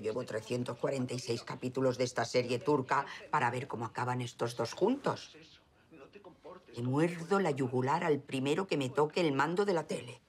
llevo 346 capítulos de esta serie turca para ver cómo acaban estos dos juntos. Y muerdo la yugular al primero que me toque el mando de la tele.